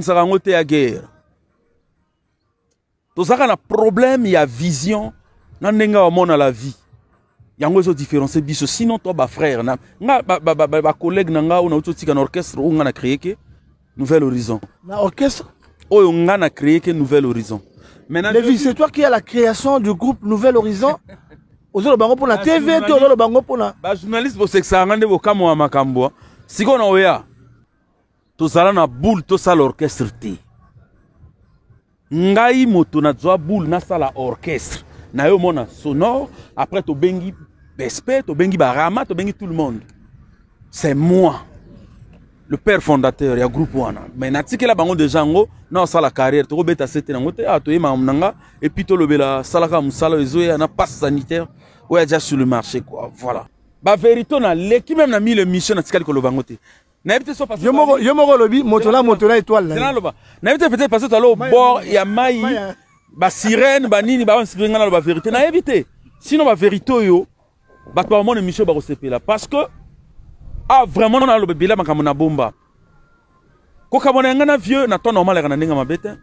ça yango à ya guerre avons un problème ya vision na ndenge bamona la vie yango ezodifférencie biso sinon to frère na ma frère, na nga oyo nauti otika orchestre où nous avons créé un nouvel horizon na orchestre on a créé que nouvel horizon Lévi, c'est toi qui as la création du groupe Nouvel Horizon nous pour la tv te ozoloba yango journaliste bajournaliste bosexaka nga nde bokamwa makambo sikoyo na oya tozala na boule tosala orchestre te ngai moto nazwa boule nasala orchestre yo yomona sonore après respect bespe bengi barama bengi tout le monde c'est moi le père fondateur ya groupe wana me natikela bango non ça la carrière tokobeta to nango te ah toyema nanga epuis tolobela salaka mosala oyo ezoya na passe sanitaire Ouais, déjà sur le marché quoi voilà qui même a na le mission natikali lo bango te nayebi pas so pasteur yo moko y'a moko lobi moto la moto na étoile là naloba pas te peut talo bord ya mai hein. ba sirène ba nini ba inspirer ngana loba vérité nayebi sinon ba vérité oyo bato ba mona mission ba là parce que ah vraiment naloba bila makambo na bomba kokambo na ngana vieux na temps normal ya na ndinga mabe te hein.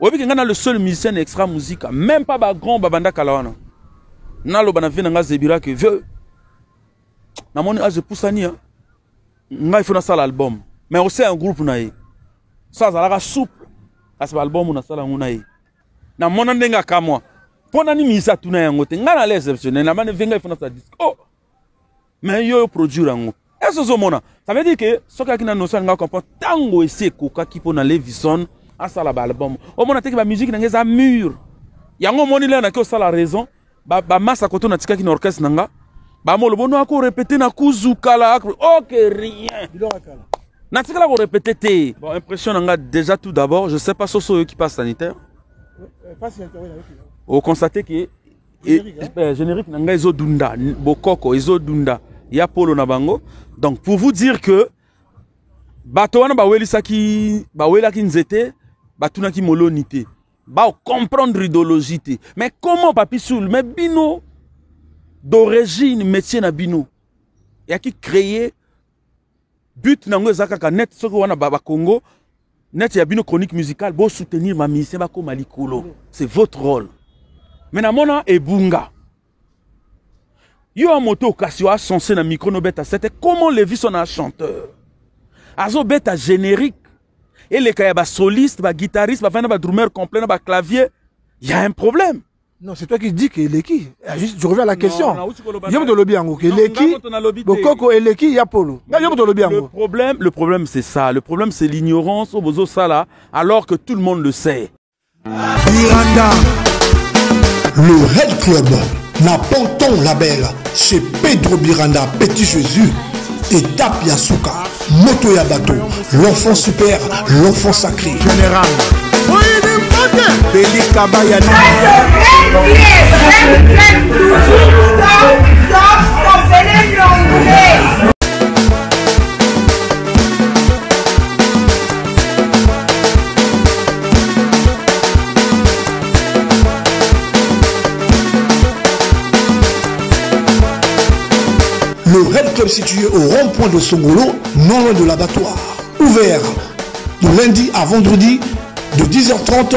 ke le seul musicien extra musique même pas grand babanda kala wana naloba na vie na nga zebira que vieux namoni aze pusani hein. ngai fo nasala album me oseya ya groupe na ye so azalaka souple kasi baalbum nasala yango na ye namona ndenge akamwa mpo nani misi atuna yango te ngai nala exceptionnel namani e ve ngai e fo nasala diske o oh. me yo oproduire yango ese ozomona ça veut dire ke soki aki na notion alinga comprendre ntango esi ekokaki mpo na levison asala baalbum omona teke bamusike na ngai eza mure yango omoni le nake osala raison bamasa ba koto natikaki na orchestre na nga bamolo bono répéter na kuzukala ok rien la vous te bon impression na déjà tout d'abord je sais pas soso qui passe sanitaire euh, euh, sanitaire, okonstate hein. que eh, hein. eh, eh, générique na ngai dunda. bokoko dunda, ya polo na bango donc pour vous dire que bato wana bawelisaki bawelaki nzete batunaki ki molonité. Ba idéologie te mais comment papi soul mais bino d'origine métier na a qui créer but na yango ce kaka net soki wana Congo net ya bino chronique musicale pour soutenir ma bamisien bakóma malikolo c'est votre rôle na mona ebunga yo moto okasi censé na micro beta sete comment le so son chanteur beta générique et les solistes, ya guitaristes, baguitariste drummers complets, drummer complet Il y a un problème non c'est toi qui dis qui ah, juste je reviens à la question Il y a problème le problème c'est ça le problème c'est l'ignorance au bozo sala alors que tout le monde le sait le Red Club la belle chez Pedro Biranda Petit Jésus tape Yasuka Moto Yabato l'enfant super l'enfant sacré général le Red Club situé au rond-point de Songolo, non loin de l'abattoir. Ouvert de lundi à vendredi de 10h30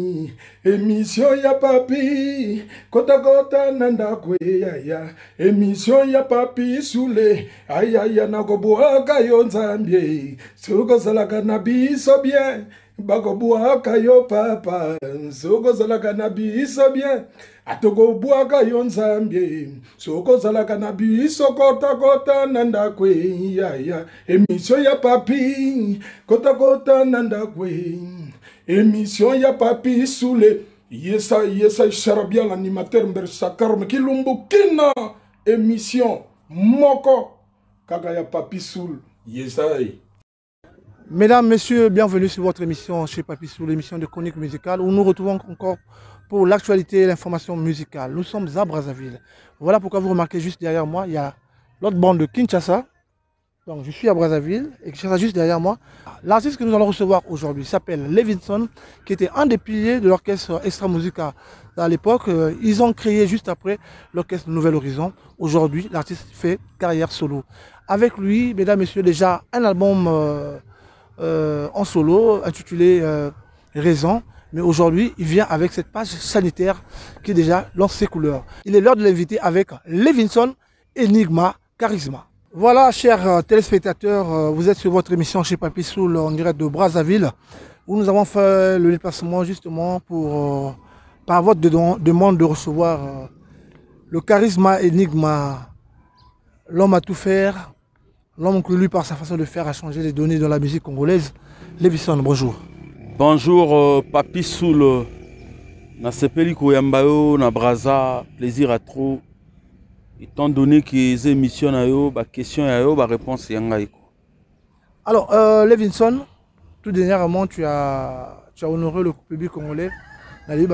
emission ya papi kotakota na ndako eyaya emission ya papi sule ayaya nakobwaka yo nzambe soki ozalaka na biso bien bakobwaka yo papa soki ozalaka na biso bien atokobwaka yo nzambe soki ozalaka na biso kotakota na ndako eyaya emission ya papi kotakota na ndako eyaya émission ya papi isule yesa yesa ishara bien l'animateur émission moko kaka ya papi soul yesa eh. Mesdames, Messieurs, bienvenue sur votre émission chez Papi Soul, l'émission de chronique musicale où nous retrouvons encore pour l'actualité et l'information musicale. Nous sommes à Brazzaville. Voilà pourquoi vous remarquez juste derrière moi, il y a l'autre bande de Kinshasa je suis à Brazzaville et qui juste derrière moi. L'artiste que nous allons recevoir aujourd'hui s'appelle Levinson, qui était un des piliers de l'orchestre Extramusica à l'époque. Euh, ils ont créé juste après l'orchestre Nouvel Horizon. Aujourd'hui, l'artiste fait carrière solo. Avec lui, mesdames, messieurs, déjà un album euh, euh, en solo intitulé Raison. Mais aujourd'hui, il vient avec cette page sanitaire qui déjà lance ses couleurs. Il est l'heure de l'inviter avec Levinson, Enigma, Charisma. Voilà, chers euh, téléspectateurs, euh, vous êtes sur votre émission chez Papy Soul en direct de Brazzaville, où nous avons fait le déplacement justement pour, euh, par votre demande de recevoir le charisme énigme, l'homme à tout faire, l'homme que lui par sa façon de faire a changé les données dans la musique congolaise. Levison, bonjour. Bonjour Papy Soul, na Sepeli Koyambayo, na Brazza, plaisir à trop étant donné que eza émission na yo question les yo sont à eux. alors euh, levinson tout dernièrement tu as, tu as honoré le public congolais naleli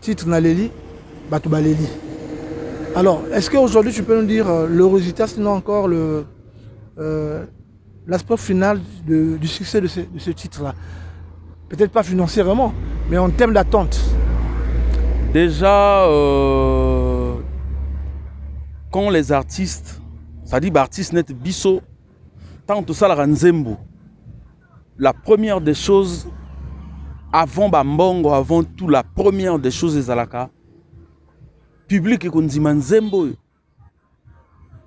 titre naleli alors est-ce qu'aujourd'hui tu peux nous dire euh, le résultat sinon encore le euh, l'aspect final du succès de ce, de ce titre là peut-être pas financièrement mais en termes d'attente Déjà, euh, quand les artistes, c'est-à-dire artistes net bisso, tant tout ça la ranzembo, la première des choses, avant Bambongo, avant tout, la première des choses est Alaka, public et dit a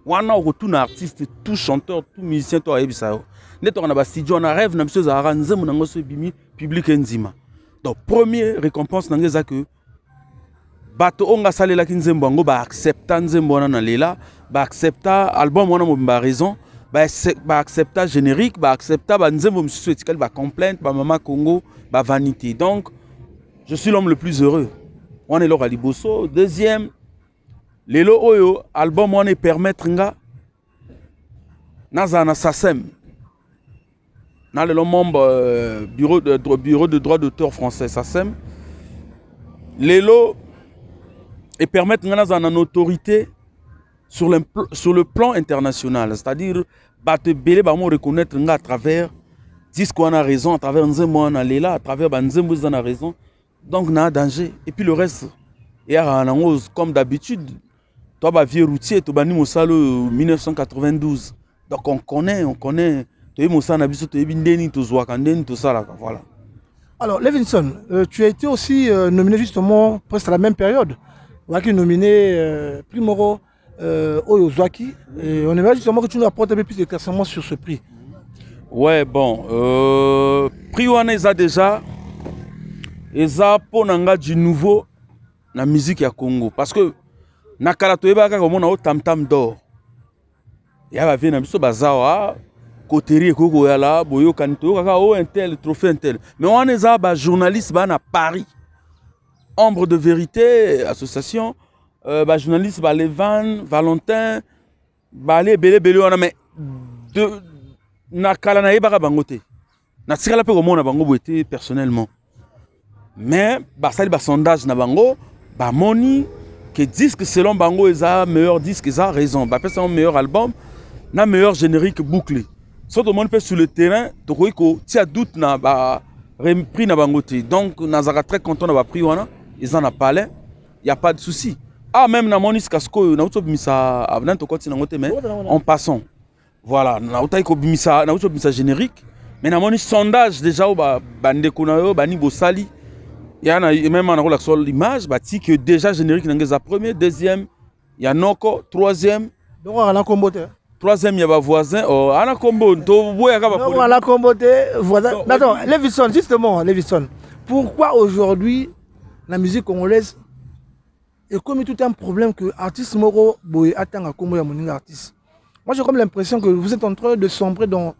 Wana retourne artiste, tout chanteur, tout musicien, tout aebisa. Net on a bas on a rêve, on a nzembo, on a bimi, public et nzima. Donc, première récompense, c'est que bato oyo ngasalelaki nzembo yango baaccepta nzembo wana na lela accepta album wana mobimba ba raison accepta générique baaccepta banzembo mosusu etikali bacomplainte bamama congo vanité donc je suis l'homme le plus heureux wana eloko ya liboso deuxième lelo oyo album wana e permettre nga nazala na sasem na lelo membre euh, bureau, de, bureau de droit d'auteur français sasem lelo et permettre ngana une autorité sur le, sur le plan international. C'est-à-dire, battre belé, bamo reconnaître à travers, disent qu'on a raison, à travers nzembo on a là, à travers on a raison. Donc, on a un danger. Et puis le reste, et à comme d'habitude, toi, bah, vieux routier, tu bani mosalo 1992. Donc, on connaît, on connaît, tu es biso, tu es tu ndeni, tout voilà. Alors, Levinson, euh, tu as été aussi nommé euh, nominé justement presque à la même période waki nominé euh, prix moko euh, oyo et on aimerait justement que tu nous apportes un peu plus de classement sur ce prix ouais bon euh, prix wana eza déjà eza mpo na du nouveau la musique ya congo parce que na kala on a eu tam-tam dor ya bavie na biso Coterie, koterie ekoki Boyo, boyokani Kaka, o oh, tel trophée un tel, mais wana eza un journaliste na paris Ombre de Vérité, association, euh, bah, journaliste, bah, Levan, Valentin, Balé, les belé, belé, on a, mais, de, na kalanaye bangote. Na tikala pe komona bango boete personnellement. Mais, ba ça, ba sondage na bango, ba moni, que disque selon bango, ils a meilleur disque, ils a raison. Bah, personne meilleur album, na meilleur générique bouclé. Soit tout le monde fait sur le terrain, si as doute na, ba repris na bango te. Donc, nazaka très content na ba prix wana parlé, il y a pas de souci ah même dans sika sikoyo nauti avant avenant tokoti nango te mais en passant voilà nautaki kobimisa nauti kobimisa générique mais mon sondage déjà oyo bandeko na yo bani bosali en a même nakolakisa image bati que déjà générique nango premier deuxième ya noko troisième donc ana nkombo hein. oh, te troisième ya bavoisin oh, ana nkombo toboyaka on nkombo te voisin attends levison justement levison pourquoi aujourd'hui la musique congolaise comme tout un problème que artiste moro boy atteint à Kombo ya artiste. Moi j'ai comme l'impression que vous êtes en train de sombrer dans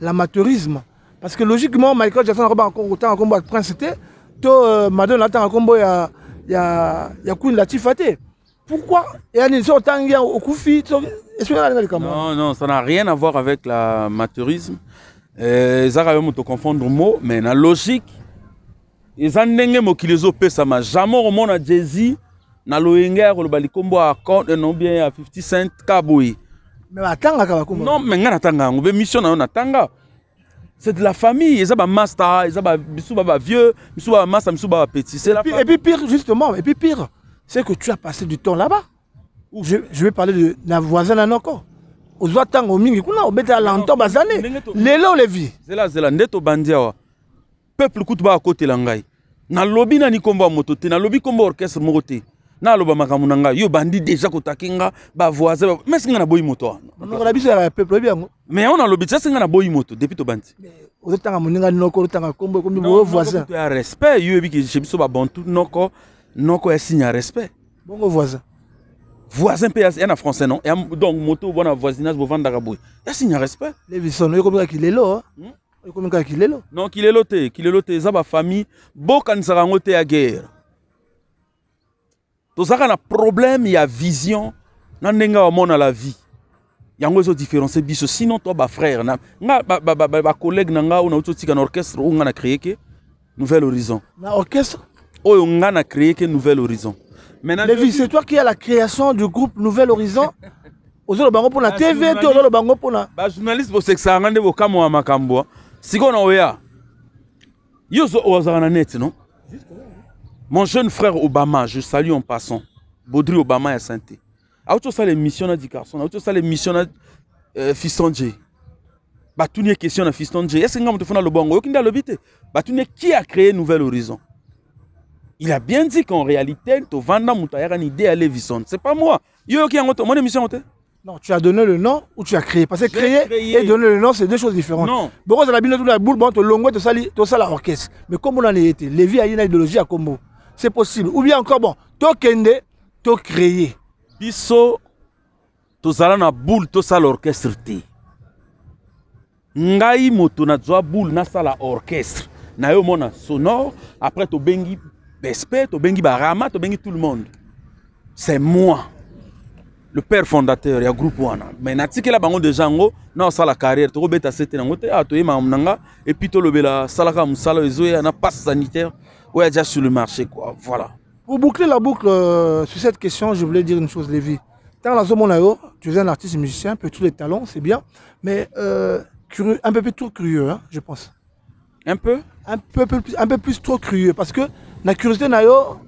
l'amateurisme parce que logiquement Michael Jackson a encore autant à Kombo à Prince c'était Madame euh, Madonna attend à ya ya ya Queen a Pourquoi et en est autant rien au Koufi Non non, ça n'a rien à voir avec l'amateurisme. Euh, ça va te confondre mot mais la logique eza ndenge mokili ezopesama jamai okomona jesi na loyenge ya koloba likombo ya non bien ya 50 cent ka boye non mais ngai natanga on veut mission na yo natanga c'est de la famille master eza bamaster vieux biso ba bavieux biso ba petit c'est ba bapetit et puis pire justement et puis pire c'est que tu as passé du temps là-bas je, je vais parler de la voisine nano encore ozwa ntango mingi kuna les lantemps bazane lelo c'est zela zela nde peuple kutu côté ngai nalobi nani kombo ya moto te nalobi komba orchestre moto, Na naloba makambo na yo bandi deja kotaki ba voise, ba... singa na naboyi moto wana biso ya peuple oyebi yango me yango nalobi ti ase ngai naboyi moto depuis tobandi tanga moninga noko tanga komba ekomi boyo voisin respect yo oyebi chez ba babontu noko noko est signe respect bon voisin voisin mpe en français non donc moto obwana voisinage bovandaka boye est signe ya respect levison oyo komekaki lelo hmm? est kilelo non loté ça est famille beaucoup bafamille bokanisaka yango te à guerre Tout ça quand un problème il y a vision au monde à la vie Il yango ezodifférencie biso sinon toi bafrère nga collègue, na nga on a otika na orchestre où on a créé un nouvel horizon na orchestre oyo on na créé un nouvel horizon levi c'est toi qui a la création du groupe nouvel horizon ozoloba yango la tv te ozoloba yango mpona bajournaliste bosexaka nga nde ma makambo hein dit na oya yo neti non mon jeune frère obama je salue en passant Baudry obama ya sainte Auto osala les missionnaires les euh, fiston bah, question na fiston bah, qui a créé nouvel horizon il a bien dit qu'en réalité vous mon taire une idée ce c'est pas moi yo qui vous avez émission non, tu as donné le nom ou tu as créé. Parce que créer et donner le nom, c'est deux choses différentes. Non. Bon, c'est la bino, tout la boule, bon, tu l'ongoué, tu sali, tu sali l'orchestre. Mais comment on en est été, Lévi a une idéologie à Combo. C'est possible. Ou bien encore, bon, tu kende, tu créé. Bisso, tu sali na boule, tu sali l'orchestre T. Ngai moto na zwa boule, na sala orchestre. Na yo mona sonore, après tu bengi Bespé, tu bengi Barama, tu bengi tout le monde. C'est moi le père fondateur ya groupe wana mais gens bango non ça la carrière tokobeta sete nango te ah, a puis na le epui tolobela salaka mosala ezoya na passe sanitaire ouais déjà sur le marché quoi voilà pour boucler la boucle euh, sur cette question je voulais dire une chose Lévi Dans la zone yo tu es un artiste musicien peu tous les talents c'est bien mais euh, un peu plus trop curieux hein, je pense un peu un peu, plus, un peu plus trop curieux parce que la curiosité na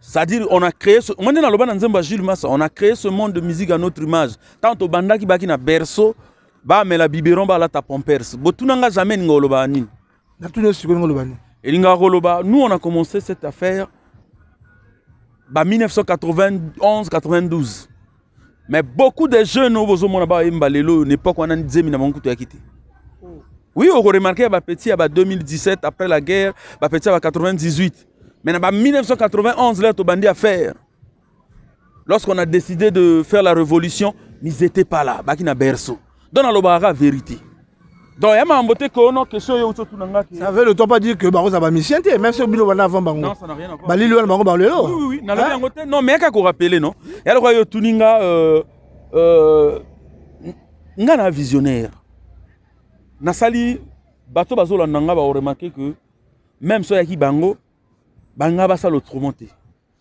C'est-à-dire, on a créé ce... on a créé ce monde de musique à notre image. Tant au banda qui baki na berceau, bah mais la biberon bah là ta pompers. Botunanga jamais ngoloba n'a Natune suko ngoloba ni. Elinga ngoloba, nous on a commencé cette affaire bah 1991 92. Mais beaucoup de jeunes ont été en époque on a 10 000 na monkuto oh. Oui, on a remarqué ba petit à 2017 bah, après la guerre, ba petit à 98. Bah, mais en 1991, là, bandi à faire. Lorsqu'on a décidé de faire la révolution, ils n'étaient pas là. Bakina Berso. Dans la vérité. Donc, il y a un côté que non, que ce soit Ça veut le temps pas dire que Barros a bamisien, même si Obino wana avant Bango. Non, ça n'a rien à voir. Bali le Bango Barlo. Oui, oui, oui. N'a rien côté. Non, mais qu'a qu'on rappelle non. Il y a le royaume Tuninga euh euh ngana visionnaire. Nasali bato bazola nanga ont remarqué que même ceux qui Bango bangaba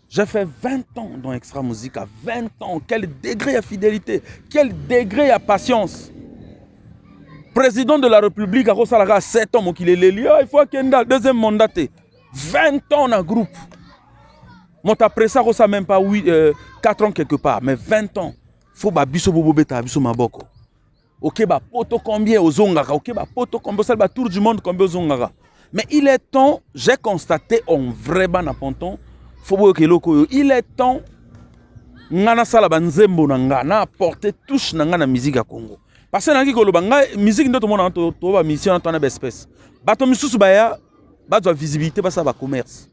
j'ai fait 20 ans dans Extra Musica, 20 ans. Quel degré de fidélité, quel degré de patience. Président de la République, à a 7 ans, il est ah, il faut qu'il ait deuxième mandat. 20 ans dans le groupe. Moi, après ça, ça même pas 8, 4 euh, ans quelque part, mais 20 ans. Il faut que je bobo beta, biso maboko. Ok, bah, poto combien aux Zongara ok, bah, poto combien, ça, bah, tour du monde combien aux Zongara mais il est temps, j'ai constaté en vrai banaponton ponton, faut que il est temps ngana sala banzembo na ngana porter touche na ngana musique à Congo. Parce que nangi koloba nga musique ndo to mona to to ba mission to na espèce. Bato misusu baya bato visibilité ba ba commerce.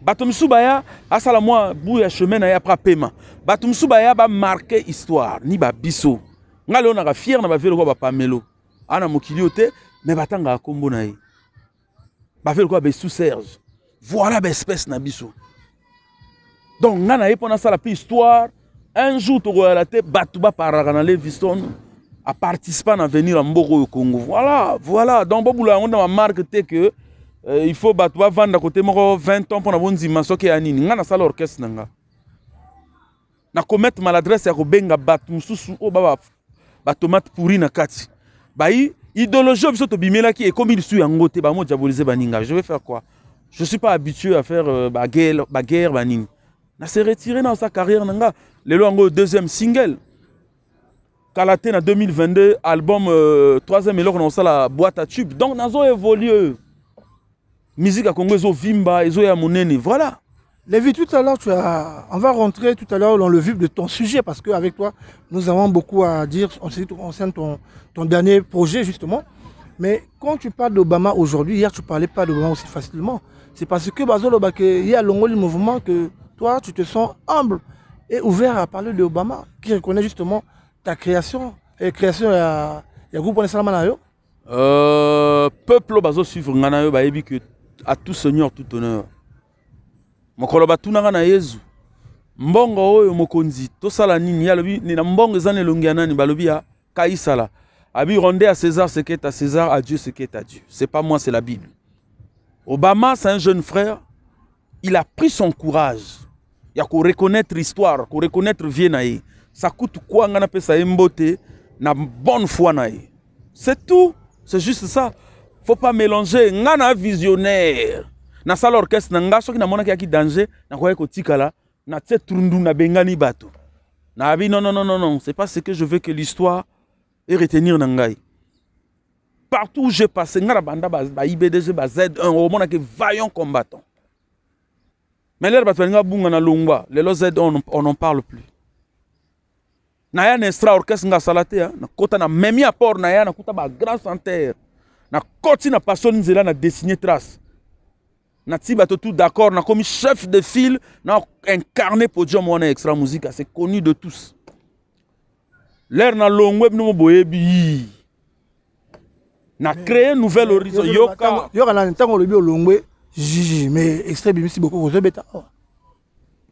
Bato misusu baya asala moi ya chemin na ya pra paiement. Bato misusu baya ba marquer histoire ni ba biso. fier na ba velo ba pamelo. Ana mokiliote mais batanga kombo na ye bafeli quoi sous serge voilà baespèce na biso donc ngai pendant ça la mpe histoire un jour tokoyala te batuba baparlaka na à participer à venir en mboka au congo voilà voilà donc bobula yango na bamarke te que euh, il faut batuba vendre côté moko 20 ans pour une na bondima que anine. nini ngai nasala orchestre na nga nakomettre maladresse ya kobenga bato mosusu baba batomate pourri na kati bayi idéologie biso il suit en yango ba bamo diaboliser baninga je vais faire quoi je suis pas habitué à faire euh, bah, guerre baguerre bah, na s'est retiré dans sa carrière nanga. Le lelo un deuxième single kala 2022 album euh, troisième et na la boîte à tube donc nazo évolue musique à congo zo ya monene voilà Lévi, tout à l'heure, tu as... on va rentrer tout à l'heure dans le vif de ton sujet parce qu'avec toi, nous avons beaucoup à dire en ce ton, ton dernier projet, justement. Mais quand tu parles d'Obama aujourd'hui, hier, tu ne parlais pas d'Obama aussi facilement. C'est parce que il y a le mouvement que toi, tu te sens humble et ouvert à parler d'Obama, qui reconnaît justement ta création et création à groupe euh, Peuple Bazo suivre Nganayo, bah, que à tout seigneur, tout honneur mokolo batunanga na yezu mbongo oyo mokonzi sala nini ni na mbongo zane na nani balobi ya kaisala abi rendez à césar ce qu'est à césar à dieu ce qu'est à dieu c'est pas moi c'est la bible obama c'est un jeune frère il a pris son courage ya a reconnaître l'histoire reconnaître la vie. ça coûte quoi ngana pesa ye na bonne foi naï. c'est tout c'est juste ça faut pas mélanger ngana visionnaire orchestre na mona ki ya ki danger na na bengani bato non, non, non, non, c'est pas ce que je veux que l'histoire e retenir na ngai partout où j'ai passé nga banda ba z1 ki vaillant combattant mais lere bato balingi bunga na longwa lelo z1 on n'en parle plus naya na estra orchestre nga asala te nakota hein, na memi apport na ya nakuta bagrand je suis na pasoli nzela na la. trace na ti bato tout d'accord nakomi chef de file na incarné podium wana extra musique c'est connu de tous l'air na longwe bino boyebi yi na créé nouvel horizon yoka yoka na ntango olobi longwe. jiji mais extrait bimisi boko kozobeta beta.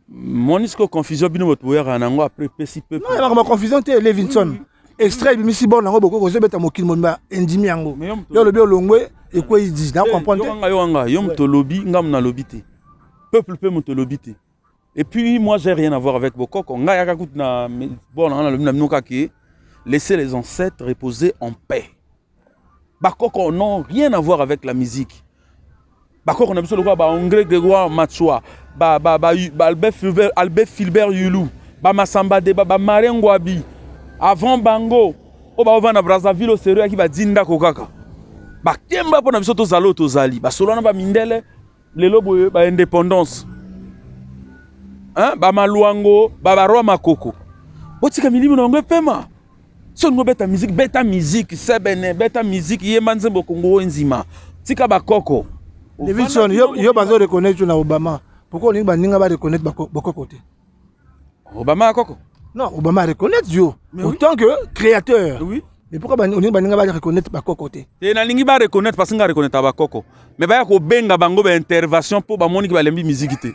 monisco confusion bino bato boyaka nango après pesi pepe confusion te levinson mm -hmm extrait de bongo nango bokoki kozobeta mokili mobimba endimi yango yo olobi olongwe ekwei di nakomprendre eh, yo wanga yo moto olobi ngambo nalobi te peuple mpe moto olobi et puis moi j'ai rien à voir avec bokoko a yaka kutu na bon a le na bino kaka laissez les ancêtres reposer en paix bakoko n'a rien à voir avec la musique bakoko na biso lokola quoi grégoire matsoa baalbert filbert yulu bamasambadeba bamare Albert ba, ba, ba, ba, ba, ba, ba, ba, ba, avant bango oyo baovanda brazzaville osero yaki badi ndako kaka bakemba mpo na biso tozala oyo tozali basolwana bamindele lelo boye baindépendance bamalwango babarwa makoko otika milimo na yango epema so olingi obeta miziki beta miziki sebene beta miziki yemba nzembo okongo oyo enzima tika bakoko davidson yo bazo reconnaitre na obama pourkui olingi baninga bareconnaitre bakoko te obama ya koko Non, Obama reconnaît Dieu. Mais Autant oui. que créateur. Oui. Mais pourquoi on ne va pas reconnaître pas côté Et ne va ba reconnaître parce qu'on reconnaît pas Koko. Mais ba ko benga bango ba intervention pour ba les ki ba lembi musique Wane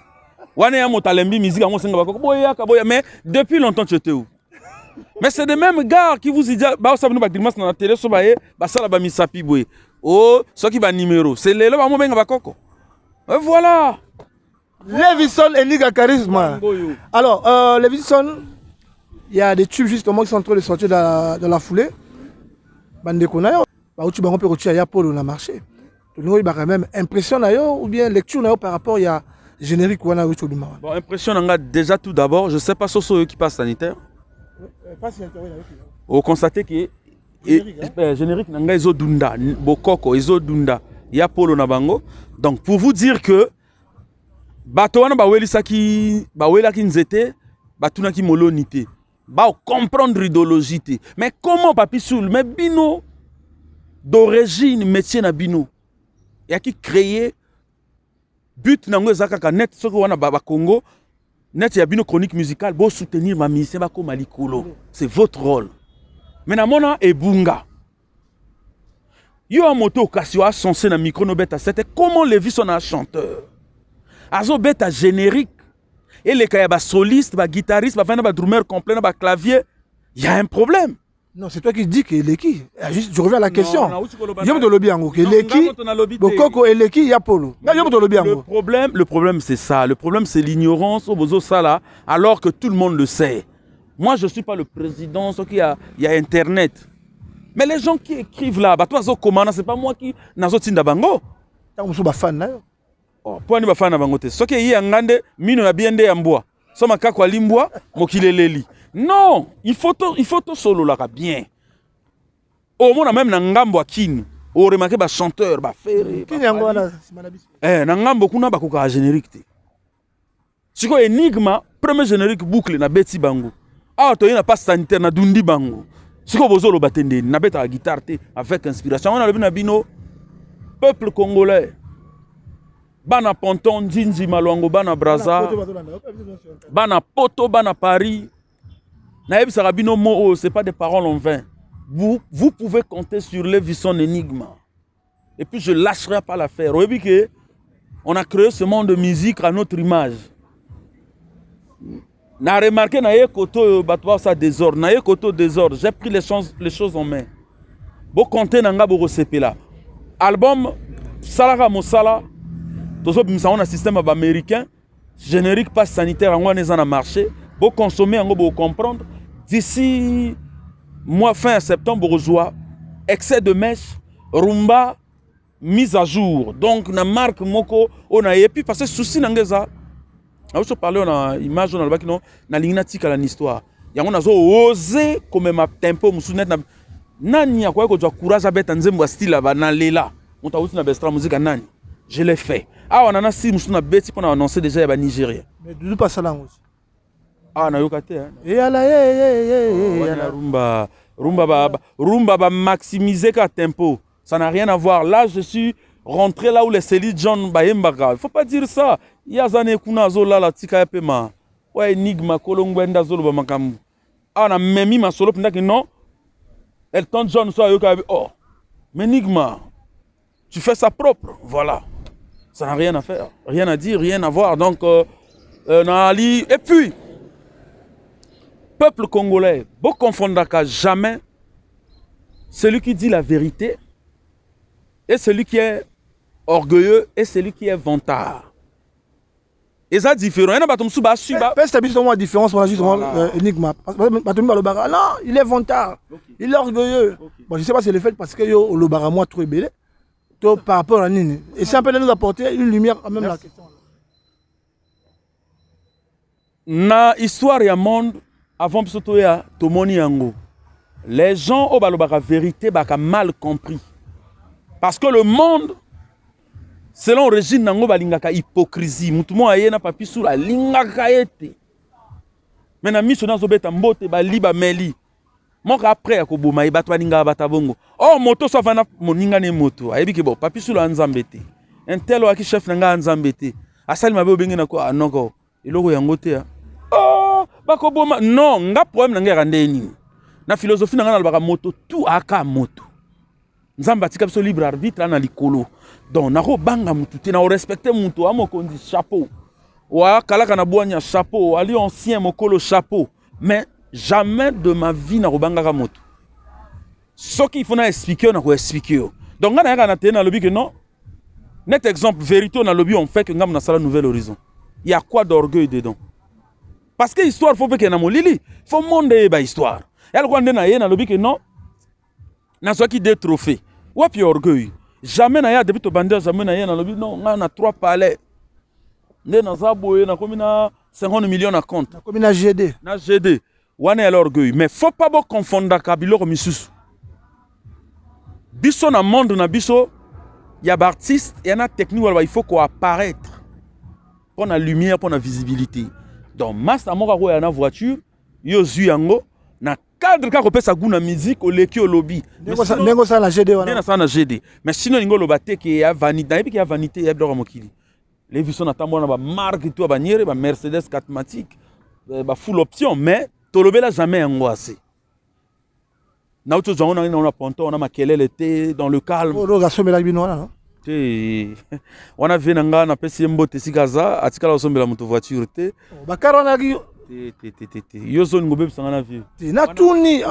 Wana ya mota lembi musique ngo senga ba Boya ka boya mais depuis longtemps tu étais où Mais c'est les mêmes gars qui vous disent ba sa nous ba grimace na télé so ba ye ba sala ba misapi boye. Oh, ce qui va numéro, c'est le lo ba mo benga ba Koko. Et voilà. Levison Eliga Charisme. Alors, euh, Levison, il y a des tubes justement qui sont en train de sortir dans la, foulée. Bande de connailleurs, bah, où tu peux retirer Paul on a marché. Nous, il y a même impression ou bien lecture par rapport à générique ou à Bon, impression déjà tout d'abord, je sais pas si c'est qui passe sanitaire. Euh, pas sanitaire, On que eh, hein. eh, générique nanga ezo dunda bokoko ezo dunda ya polo na bango donc pour vous dire que bato wana bawelisaki bawelaki nzete batunaki moloni molonité bah comprendre idéologie mais comment papi soul mais bino d'origine métier na bino qui créer but nango ce que on a wana Congo net ya bino chronique musicale bosoutenir ba bakóma malikolo c'est votre rôle na mona ebunga yo moto okasi sensé na micro beta c'était comment le vie son chanteur azobeta générique et solistes, des guitaristes, des drummers complets, drummer complet il y a un problème non c'est toi qui dis qui ah, juste je reviens à la question y yombo tolobi yango keeleki bokoko eleki ya polo y yombo tolobi le problème le problème c'est ça le problème c'est l'ignorance ça alors que tout le monde le sait moi je suis pas le président Il y a internet mais les gens qui écrivent là zo c'est pas moi qui nazotinda bango ntango fan oh, mpo ani bafana na bango te soki eyi yanga nde mino na bie nde ya mbwa so makako alimbwa mokili eleli non il faut tosololaka bien omona meme na ngambo ya kini oremake bachanteur bafere eh, na ngambo kuna bakokaka générique te sikoyo enigma premier générique boucle nabeti bango awa toye na passe sanitaire nadundi bango sikoyo bozoloba te ndeni nabetaka guitare te avec inspiration wana alobi na bino peuple congolais bana ponton nzinzi malwango bana braza bana poto bana paris yebisa bino mo ce oh, c'est pas des paroles en vain vous, pouvez compter sur les visions et puis je lâcherai pas l'affaire voyez que on a créé ce monde de musique à notre image na remarqué na eh, bato désordre désordre j'ai pris les choses, les choses en main compter n'anga nga là album salaka mosala tozobimisa yango na système ya générique passe sanitaire yango wana eza na marché on yango comprendre d'ici mois fin septembre septembre bokozwa excès de mèche rumba mise à jour donc na marque moko on oyo nayebi parce que souci na ngai eza naoso parle na image oyo nalobaki no nalingi natikala na a osé, comme ma tempo mosusu neti na nani tu as courage abeta nzembo style stile ya banalela moto awuti na bestra à nani je l'ai fait. Ah, on en a six qu'on a annoncé déjà Nigeria. Mais d'où pas là aussi. Ah, on a eu katé. Et hein. eh, là, eh, eh, ah, rumba, rumba, ba, rumba, ba maximiser ka tempo. Ça n'a rien à voir. Là, je suis rentré là où les cellules John Bayembaga. Il faut pas dire ça. Yazane kuna zola la tika epema. Ouais, enigma kolongwenda zolo ba Ah, on a même mis ma que non. John soit oh. Mais enigma, tu fais ça propre, voilà. Ça n'a rien à faire, rien à dire, rien à voir. Donc, euh, euh, Et puis, peuple congolais, ne confondra jamais celui qui dit la vérité et celui qui est orgueilleux et celui qui est vantard. Et ça différent. Il y a pas différence Non, il est vantard. Il est orgueilleux. Je je sais pas si c'est le fait parce que le bara est trop belé. Donc, par rapport à Nini. Et c'est un peu peut nous apporter une lumière quand même la question. Na histoire ya monde avant biso toya tomoni yango. Les gens au balobaka vérité baka mal compris. Parce que le monde selon régime nango balingaka hypocrisie. Mutu mo ayena papi sura lingaka ete. Mais na miso nazo beta mbote bali ba meli. moko apres ya koboma ye bato balingaka bata bongo or oh, moto so avanda moninga ne moto ayebi ke bo papi sulo ya nzambe te ntel oaki chef na ngai ya nzambe te asali mabe obenge na ko anoko ah, eloko yango te ah. oh, bakoboma non nga problème na ngai yaka nde nini na philosophie na ngai nalobaka moto tu aka moto nzambe atika biso libre arbitre ana likolo donc nakobanga motu te nakorespecte motu amokonzi chapeau oakalaka na bwanya chapeau ali ancien mokolo chapeau mais jamais de ma vie ka moto soki ifo na expliquer yo nakoexplike yo donc ngana nayaka na tene nalobi ke non net exemple vérité na lobi on fait que ngam na sala nouvel horizon Il y a quoi d'orgueil dedans parce que histoire faut que kende na molili faut monde ba histoire elle lokola nde na lobi ke non des trophées, trophée wapi orgueil jamais na ya depuis tobandi jamais na lobi non ngana trois palais Na za boye nakomi na 50 millions na compte nakomi na gd na gd wana ya l'orgueil mais faut pas bo confondaka biloko misusu Bisso na monde na biso artiste, y ya na technique il faut qu'on apparaître. qu'on a lumière qu'on a visibilité donc masa moko akoya na voiture yo zwi yango na cadre kaka sa goût na musique oleki lobby. ndenge osala na gd wana nasala na gd mais sino olingi oloba te y a vanité nayebi ke ya vanité ya biloko ya mokili levi so natambola na bamarke to ya Mercedes bamercedes catmatique euh, bah, full option mais tolobela jamais yango na uti ozwango nangi na ponton na makelele te dans le calmeosombelaki oh, bino wana no te wana nga na pesi napesi ye mbote esika aza atikala kosombela moto voiture te oh, bakara wanaki yo zoninga obebisanga na ah. vieux natuni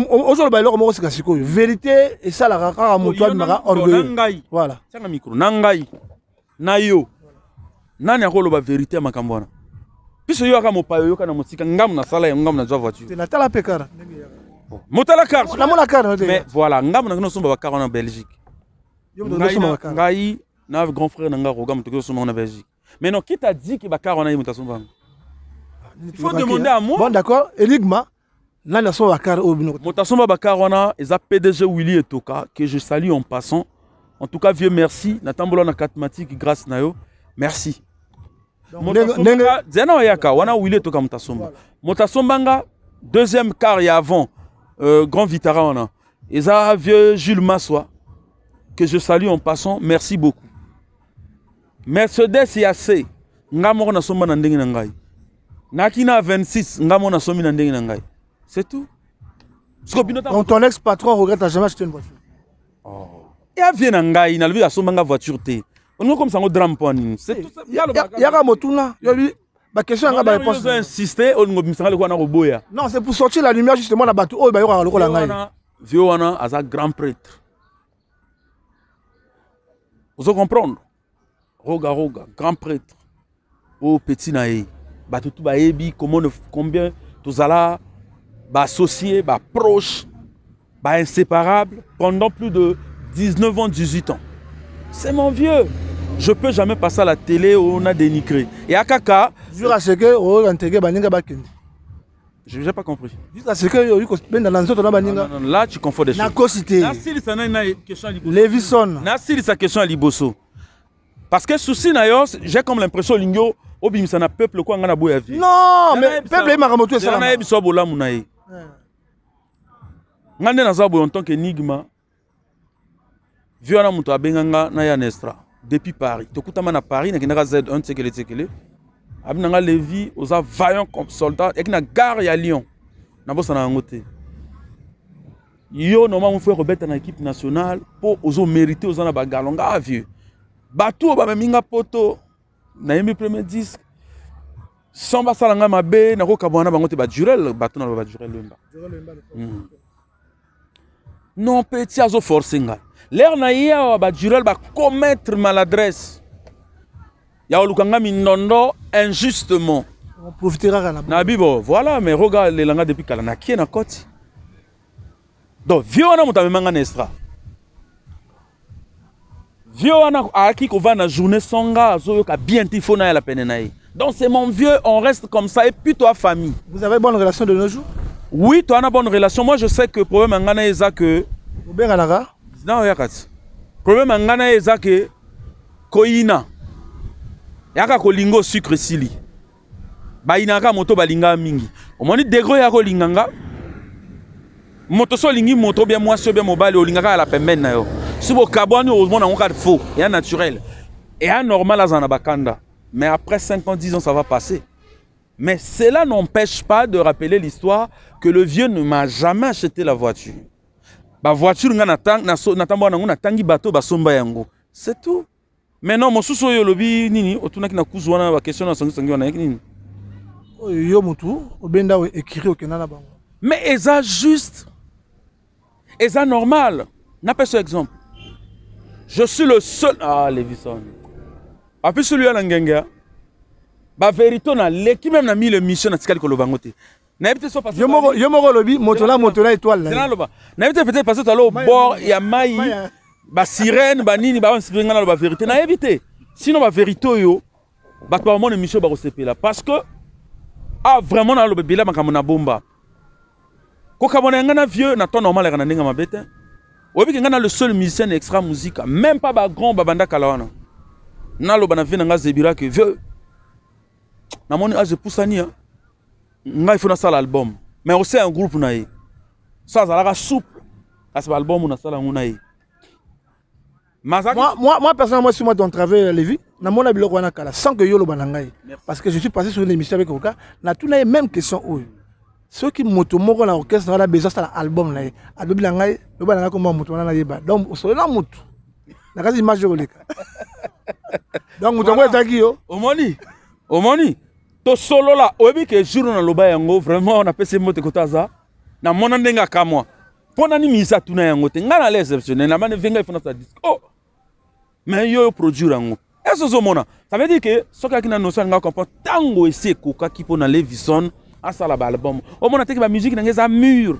ozoloba eloko moko sika siko. vérité esalaka kaka oh, moto abimaka orgueil. voilà tianga micro. na ngai na yo nani ba vérité ya biso yoyaka mopaya oyokana mosika ngamu nasala yango ngamu nazwa voiturenatala La kara motala karenamona karenmais hein, voilà ngamu nangai nosomba bakare en belgique ngai na grand frère nanga roga moto oki osomba en belgique mais non dit diki bakare on a moto asomba ngo il faut demander hein. à moi bon d'accord enigma nani asomba au oyo bino moto asomba bakare wana eza pdg willy et Toka que je salue en passant en tout cas vieux merci natambola na katmatique grâce na yo merci zena oyaka wana wili etoka moto asomba 2 asombanga deuxième quart avant euh, grand vitara wana eza vieux jules maswa que je salue en passant merci beaucoup mercedes ya c nga moko na ndenge na ngai Nakina 26 nga moko na ndenge na ngai c'est tout Donc ton ex-patron regrette à jamais acheter une voiture. Oh. Et à Vienna, il a voiture. On onokomsango drame mpo nini eh, yaka motuna yobi bakestion yanga baréponseoinsiste olingo bimisanga le wana koboya non c'est pour sortir la lumière justement Oh, bah oyo aura le ngai vieux as aza grand prêtre ozo comprendre roga roga grand prêtre Oh, petit naï. na ye bato tu bah combien bah proche, bah inséparable pendant plus de 19 ans 18 ans c'est mon vieux. Je ne peux jamais passer à la télé où on a dénigré. Et à Kaka. Jusqu'à ce que Je n'ai pas compris. Là, tu confonds des choses. Nakosité. ça n'a si question à ça question à Liboso. Parce que souci nayo, j'ai comme l'impression lingo c'est un peuple un ngana boya vie. Non, mais peuple est ça. Na Je suis na en tant qu'énigme viwana moto abenganga na ya nestra depuis paris Paris na paris nakendaka z1 tsekele tsekele abi nanga levi oza vaillant comme soldat Et na gare ya lyon nabosana yango ngote yo normalement fo Robert en équipe nationale pour ozomérite mériter na bagalo ah, vieux Batou ba bamemi nga poto nayembi premier disque Samba basala ngai mabe nakokabwana na bango ba durel Batou na durel lemba hmm. non petit azoforce forcinga lere na ye awa commettre commettre maladresse ya kolukanga nondo injustement On profitera la bibo voilà mais regarde les langues depuis qui nakie na koti donc vie a moto amemanga na estra vieux acquis qu'on va na journée songa azoyoka bien a fo nayala de la donc c'est mon vieux on reste comme ça et puis toi famille vous avez bonne relation de nos jours oui tu as une bonne relation moi je sais que le problème que bien à la gare na oyaka ti problème ya ngai na ye eza ke koyina sucre kolinga Ba esili bayinaka moto balinga mingi omoni degre ya kolinga linganga, moto so olingi moto obie mwasi obie mobali olingaka ala pembeni na yo si bokabwani omona yango de faux eya naturel et normal à zanabakanda, bakanda mais après 5 ans 10 ans ça va passer mais cela n'empêche pas de rappeler l'histoire que le vieux ne m'a jamais acheté la voiture voiture bavoiture ngai natambola nango tangi bato basomba yango c'est tout maintenant mosusu oyo olobi nini ki na kuzu wana bakestion nasangisangi wana nini oyo yo mutu obenda we écrire okena na bango mais eza juste eza normal napesa exemple je suis le seul ah levison celui luya na ngenge na naleki même na le mission natikali ko yango te nayebite so pasteur yo yo moko lobi motola motola étoile na loba nayebite peut-être tu as au bord ya mai hein. ba sirène ba nini ba inspirer là loba vérité nayebite sinon ba vérité yo ba to mon émission ba là. parce que ah vraiment na loba bila makambo na bomba ko kabona ngana vieux na ton normal kana ndinga mabete hein. oyebiki nga na le seul musicien extra musique même pas grand babanda kala wana naloba na vieux. na mon zebirake vieux namoni ni hein ngai funa nasala album mais aussi un groupe na ye la azalaka souple kasi baalbumu nasala yango na ye Moi, moi, moi, personnellement, si moi les vies na mona biloko na kala sans que yo lo banangai parce que je suis passé sur une émission avec Oka, na tout na même question oui. ceux qui moto moko na orchestre na besoin ça album na a na ngai lo bananga comme moto na yeba donc so na moto na kazi image de leka donc moto ngo ezaki yo omoni omoni tosolola oyebi ke jour naloba yango vraiment napesi moteko to aza namona ndenge akamwa mpo na nini iza tuna yango te ngai nala exceptionnel namani venga ifonasa diske o oh! mais yo oproduire yango ese ozomona ça veut dire ke soki aki na notion alinga comprendre ntango esi ekokaki mpo na levison asala baalbum omona teke bamusike nanga eza mur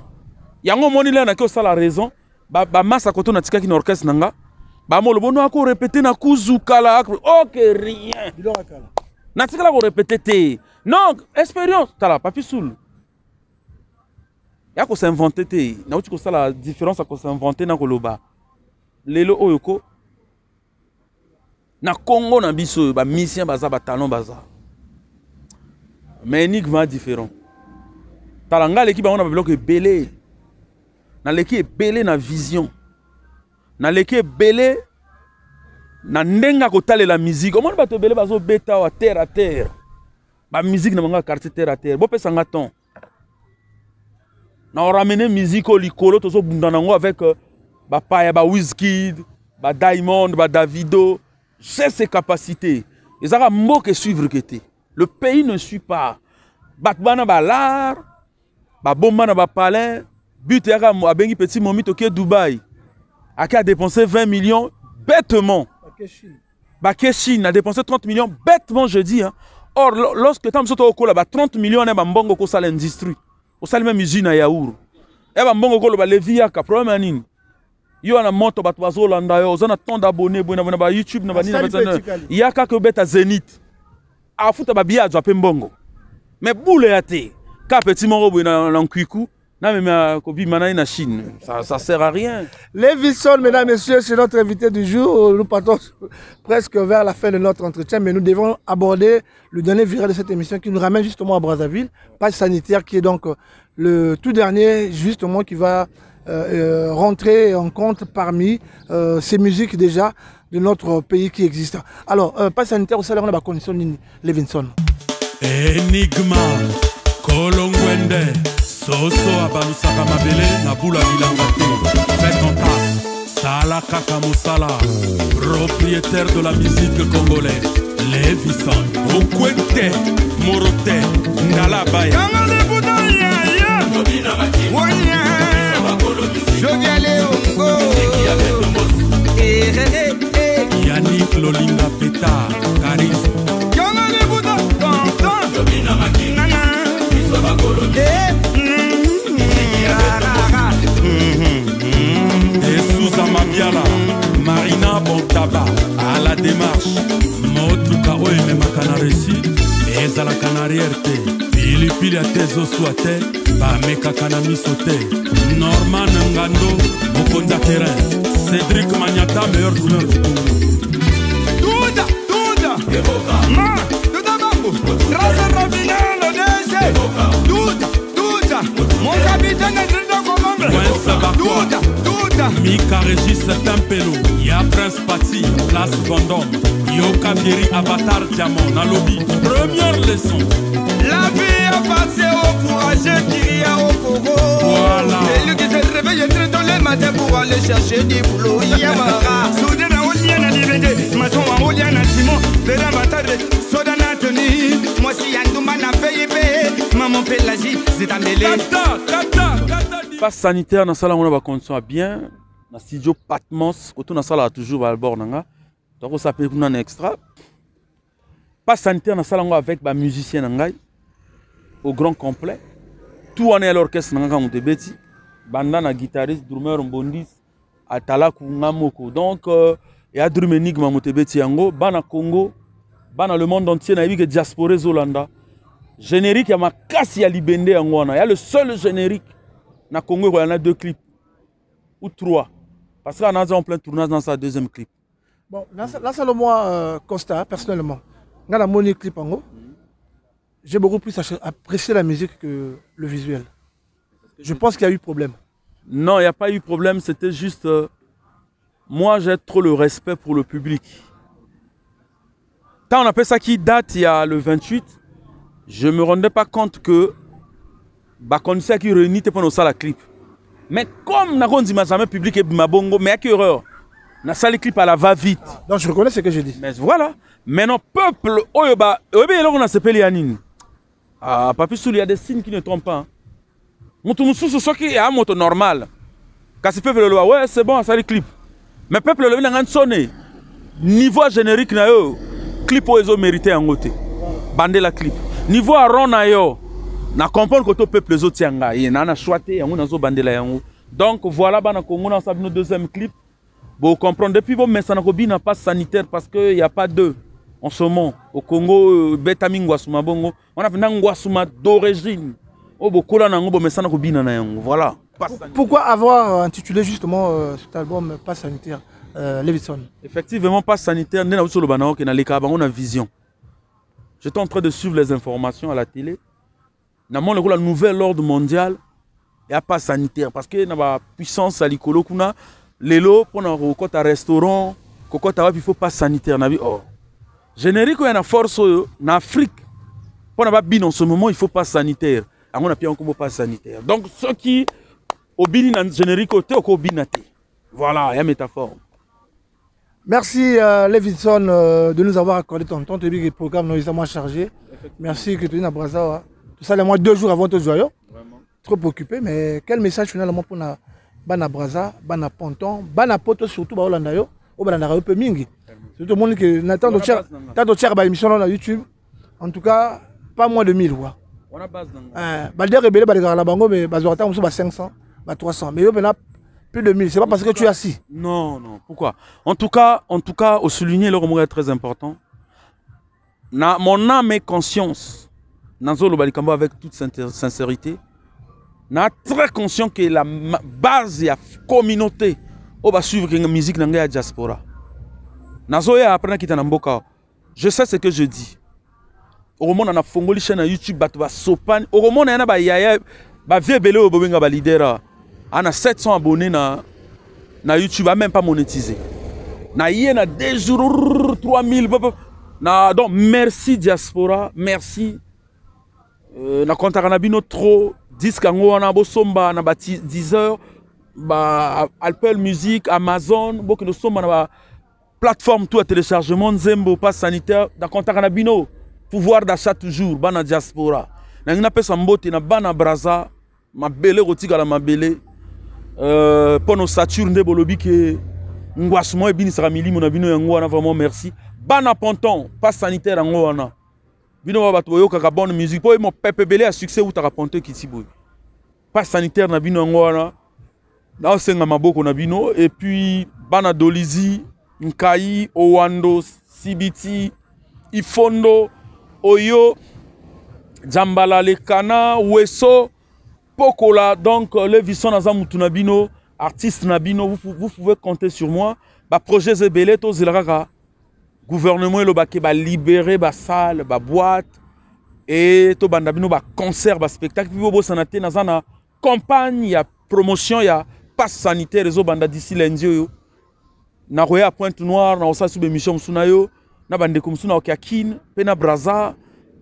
yango omoni lere naki osala raison bamasa ba koto na tikaki na orchestre na nga bamolobono akorepete na kuzu kala ok rien natikala korepete te donc expérience tala papi sul ya kosinvente te nauti kosala différence ya kosinvente na koloba lelo oyo ko na kongo na biso oyo bamisien baza batalon baza mais énigme différent tala nga aleki bango na babiloko ebele naleki ebele na vision naleki ebele na pas kotalela musique. omoni bato ebele bazobeta awa terre à terre musique na bango ya quartier terre à terre bopesanga ton na oramene musique oyo likolo tozobunda avec euh, bapaya Diamond, badiamond badavido j'ai ses capacités ezaka mboka suivre ke te le pays ne suit pas bato bana Je na parler. but eyaka abengi petit momi tokie dubai adépense 20 millions bêtement bakeshi a dépensé 30 millions bêtement je dis hein. or lorsque tant soto là bas, 30 millions na bambongo kosala au salle même usine ya yaourt ya bambongo okoloba levi yaka problème ya a yo na moto bato bazolanda yo oza na tant d'abonné boye na ba youtube na banini ya kaka obeta zenith afuta babie azwa mpe mbongo Mais bule ya eh, te ka peti moko boye na nkuiku non, mais, ma euh, copie Chine. Ça sert à rien. Levinson mesdames et messieurs, c'est notre invité du jour. Nous partons presque vers la fin de notre entretien, mais nous devons aborder le dernier virage de cette émission qui nous ramène justement à Brazzaville, Passe sanitaire, qui est donc euh, le tout dernier, justement, qui va euh, rentrer en compte parmi ces musiques déjà de notre pays qui existe. Alors, Passe sanitaire, au salaire, on a la condition Levinson. Enigma, soso abalusaka mabele na bula bilanga te fekanta tala kaka mosala propriétaire de la musique congolaise levison okwe te moro te ngalabaya yanik eh, eh, eh, lolinga peta karis yonga libuda tantan nana mwa bon taba ala demarshe motuka oyo ememaka na resite ezalaka na arrière te pilipili ate zoswa te bamekaka na miso te norman ngando mokonzi ya terrain cédrik maniata meilleur couleur du congo duda duda ah, ma duda bambo grâce ravinel le dg duda duda mon capitaine edrida kolombe duda Mata Mika Régis Tempelo Ya Prince Pati Place Vendôme Yoka Kabiri Avatar Diamant, Nalobi Première leçon La vie a passé au courageux Kiria à Congo Voilà Et lui qui se réveille très tôt le matin pour aller chercher du boulot Yamara Soudain na Olia a Divende Maçon à Olia na Simon Vera Matare Soda na tenu Moi si Yandouma na Feipe Maman Pelagi Zidamele Tata, tata, tata passe sanitaire nasala ngo on va ya bien Dans studio patmos koto est toujours baalbor bord, hein. Donc, ça mpe kuna na extra passe sanitaire salle ngo avec bamusicien musiciens. Hein. au grand complet tout est est l'orchestre na hein, a kaka moto ebeti banda na guitariste drummer, bondis, atala, nga moko donc euh, ya drum enigme moto ebeti yango bana congo bana le monde entier nayebi que diaspora ezolanda générique y makasi a libende Il y a le seul générique na Congo a deux clips ou trois parce que est en plein tournage dans sa deuxième clip bon le moi euh, constat personnellement la premier clip j'ai beaucoup plus apprécié la musique que le visuel je pense qu'il y a eu problème non il n'y a pas eu problème c'était juste euh, moi j'ai trop le respect pour le public quand on appelle ça qui date il y a le 28 je ne me rendais pas compte que bakonisa ki reunite mpo na la clip mais comme n'a qu'on nakondima jamais public ma bongo mais quelle erreur nasali clip ala va vite donc je reconnais ce que je dis mais voilà maintenant peuple oyo oh, eh ba eh bah, oyebi on nasepeli ya nini ah, papi y a des signes qui ne trompent pas hein. moto qui est à moto normal Quand kasi peuple loi, ouais c'est bon asali clips. » mais peuple le na ngai niveau générique, générique na yo clip mérité en côté. Bander la clip niveau à ron na yo na comprendre que tout peuple zo tianga et na na chouaté yango nazo bandela yango donc voilà bana kongo na notre deuxième clip Vous comprendre depuis bon mais ça na ko bina sanitaire parce que y a pas deux en ce moment au Congo euh, betamingwa mingwasuma bongo on a vena suma d'origine au oh, bokola nango bon mais ça na ko bina na yango voilà pourquoi avoir euh, intitulé justement euh, cet album Passe sanitaire Levison Effectivement, Passe sanitaire, on une vision. J'étais en train de suivre les informations à la télé dans le un nouvelle ordre mondial a pas sanitaire parce que na puissance ya likolo kuna pour avoir un restaurant il ne faut pas sanitaire na bi oh. il générique a une force euh, en Afrique afrique une bine en ce moment il faut pas sanitaire On il qui a pas sanitaire donc qui au na générique au te okobina te voilà une métaphore Merci euh, Levinson euh, de nous avoir accordé ton temps. Tu as le programme nous est chargé. Merci que tu nous à tout ça, les mois deux jours avant tout joyeux. Trop occupé, mais quel message finalement pour la bana braza, bana ponton, bana surtout baolanda yo, obalanda yo peu mingi. Surtout le monde qui n'attend de tiers, tant de tiers émission là YouTube. En tout cas, pas moins de 1000 voix. On a base dans. Euh, Balder gars à la bango mais bazorata on bat 500, 300. Bah, mais y a plus de 1000, c'est pas parce que tu es assis. Non non, pourquoi En tout cas, en tout cas, au souligner le remords est très important. mon âme et conscience le Balikamba, avec toute sincérité, na très conscient que la base de la communauté oh, va suivre la musique dans la diaspora. Je sais ce que je dis. Au moment on a fongoli chaîne YouTube batu va sopan. Au moment on a ba yaya ba vieux belé au leader. On a 700 abonnés na na YouTube a même pas monétisé. Na yé na 2 jours 3000 na donc merci diaspora, merci konta euh, na bino trop disque, bosomba na deezer ba apple music amazon na plateforme tout téléchargement Zembo, passe sanitaire bino pouvoir d'achat toujours bana diaspora na bana braza na euh, vraiment merci bana ponton passe sanitaire bino bato une bonne musique mon Pepe Belé a succès ou ponte kiti boye passe sanitaire na bino yango wana Et maboko na bino puis bana dolizi nkai owando CBT, ifondo oyo jambala lekana weso pokola donc euh, le vison mutu na bino artiste nabino. vous, vous pouvez compter sur moi projet zebelé to kaka gouvernement elo bah, libéré ba libérer ba salle ba boîte et to banda bino ba concert ba spectacle puis bobo sanate naza na campagne ya promotion ya passe sanitaire ezo banda d'ici lundi oyo nakoya pointe noire na osala sous mission mosusu yo na bandeko comme na okia kine na braza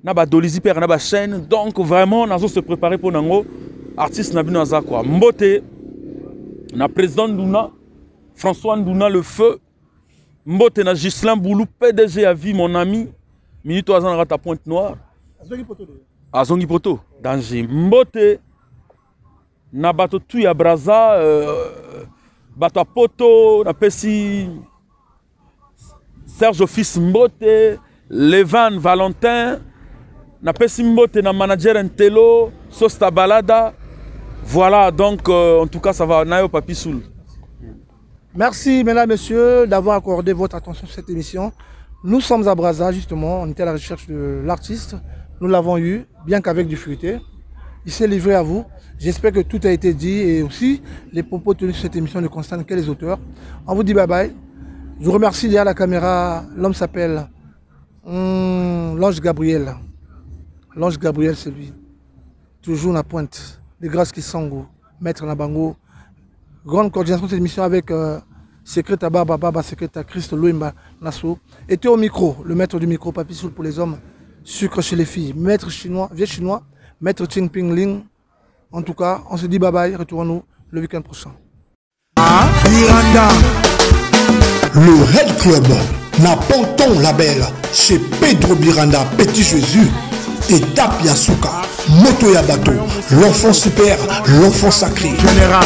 na badolizi per na ba chaîne donc vraiment nazo se préparer pour nango artiste na bino quoi kwa mbote na président nduna françois nduna le feu mbote na Gislain Boulou PDG à vie mon ami minute azana ta Pointe Noire azongi poto danger mbote na bato ya braza euh, bato ya poto napesi serge office mbote levan valentin napesi mbote na manager ntelo sosta balada voilà donc euh, en tout cas ça va na yo papi soul Merci, mesdames, messieurs, d'avoir accordé votre attention à cette émission. Nous sommes à Braza, justement. On était à la recherche de l'artiste. Nous l'avons eu, bien qu'avec du fruité. Il s'est livré à vous. J'espère que tout a été dit et aussi les propos tenus sur cette émission ne concernent que les auteurs. On vous dit bye bye. Je vous remercie derrière la caméra. L'homme s'appelle hmm, l'ange Gabriel. L'ange Gabriel, c'est lui. Toujours la pointe. Les sont qui Kisango, Maître Nabango, grande coordination de cette émission avec euh, Secrétaire Baba Baba, Secrétaire Christ Louimba Nassou. Était au micro, le maître du micro, Papy Soul pour les hommes, sucre chez les filles, maître chinois, vieux chinois, maître Ching Ping Ling. En tout cas, on se dit bye bye, retournons nous le week-end prochain. le Red Club, la label chez Pedro Biranda, Petit Jésus, et Yasuka, Moto l'enfant super, l'enfant sacré. Général.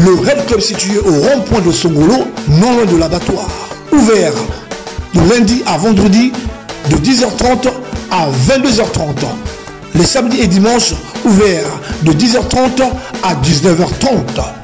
Le Red Club situé au rond-point de Songolo, non loin de l'abattoir. Ouvert de lundi à vendredi de 10h30 à 22h30. Les samedis et dimanches, ouverts de 10h30 à 19h30.